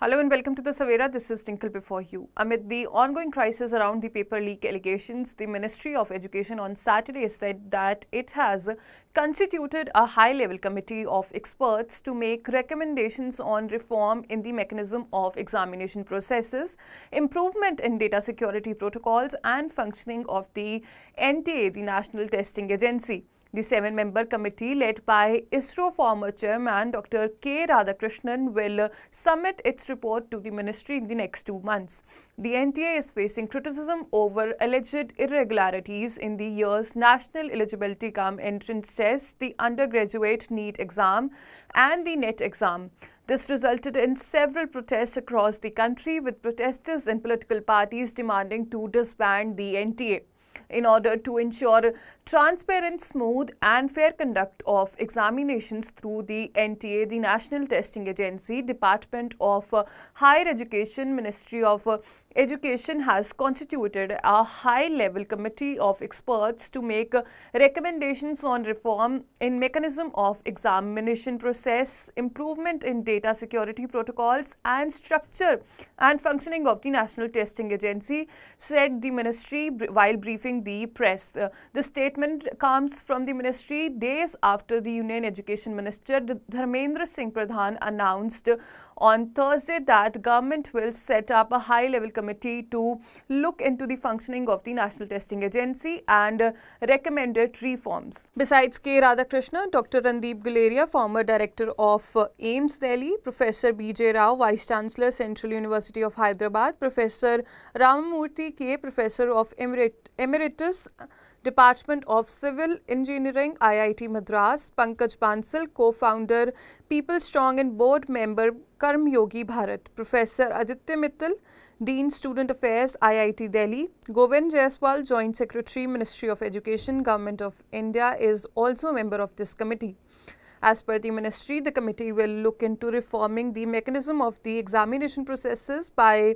Hello and welcome to the Savera. This is Tinkle before you. Amid the ongoing crisis around the paper leak allegations, the Ministry of Education on Saturday said that it has constituted a high-level committee of experts to make recommendations on reform in the mechanism of examination processes, improvement in data security protocols and functioning of the NTA, the National Testing Agency. The seven member committee, led by ISRO former chairman Dr. K. Radhakrishnan, will submit its report to the ministry in the next two months. The NTA is facing criticism over alleged irregularities in the year's National Eligibility Cum Entrance Test, the undergraduate NEET exam, and the NET exam. This resulted in several protests across the country, with protesters and political parties demanding to disband the NTA in order to ensure transparent, smooth and fair conduct of examinations through the NTA, the National Testing Agency, Department of uh, Higher Education, Ministry of uh, Education has constituted a high-level committee of experts to make uh, recommendations on reform in mechanism of examination process, improvement in data security protocols and structure and functioning of the National Testing Agency, said the ministry while briefing briefing the press. Uh, the statement comes from the ministry days after the Union Education Minister Dharmendra Singh Pradhan announced on Thursday that government will set up a high-level committee to look into the functioning of the National Testing Agency and uh, recommended reforms. Besides K. Radhakrishnan, Dr. Randeep Guleria, former director of uh, AIMS Delhi, Professor B.J. Rao, Vice-Chancellor, Central University of Hyderabad, Professor Ramamurthy K., Professor of Emerit Emeritus, Department of Civil Engineering, IIT Madras, Pankaj Bansal, co-founder, People Strong and board member, Karm Yogi Bharat, Professor Aditya Mittal, Dean Student Affairs, IIT Delhi, Govind Jaiswal, Joint Secretary, Ministry of Education, Government of India is also a member of this committee. As per the ministry, the committee will look into reforming the mechanism of the examination processes by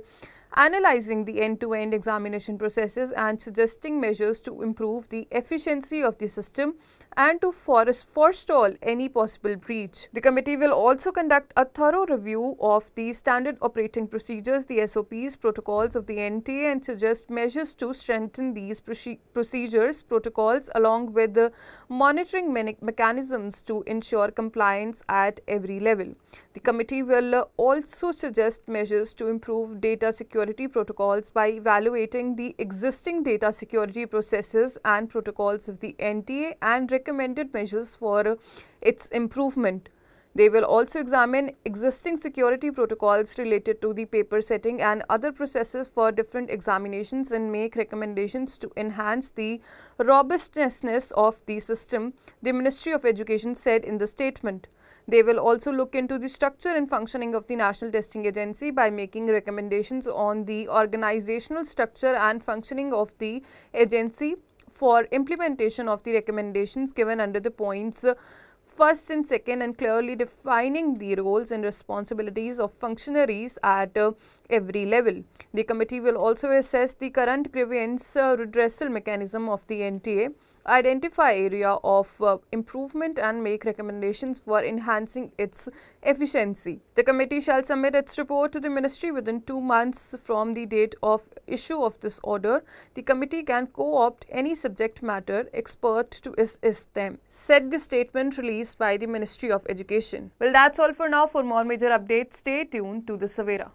analyzing the end-to-end -end examination processes and suggesting measures to improve the efficiency of the system and to forestall any possible breach. The committee will also conduct a thorough review of the standard operating procedures, the SOPs, protocols of the NTA and suggest measures to strengthen these procedures, protocols along with the monitoring me mechanisms to ensure compliance at every level. The committee will also suggest measures to improve data security security protocols by evaluating the existing data security processes and protocols of the NTA and recommended measures for its improvement. They will also examine existing security protocols related to the paper setting and other processes for different examinations and make recommendations to enhance the robustness of the system, the Ministry of Education said in the statement. They will also look into the structure and functioning of the National Testing Agency by making recommendations on the organizational structure and functioning of the agency for implementation of the recommendations given under the points first and second and clearly defining the roles and responsibilities of functionaries at uh, every level. The committee will also assess the current grievance uh, redressal mechanism of the NTA identify area of uh, improvement and make recommendations for enhancing its efficiency. The committee shall submit its report to the ministry within two months from the date of issue of this order. The committee can co-opt any subject matter expert to assist them, said the statement released by the Ministry of Education. Well, that's all for now. For more major updates, stay tuned to the Savera.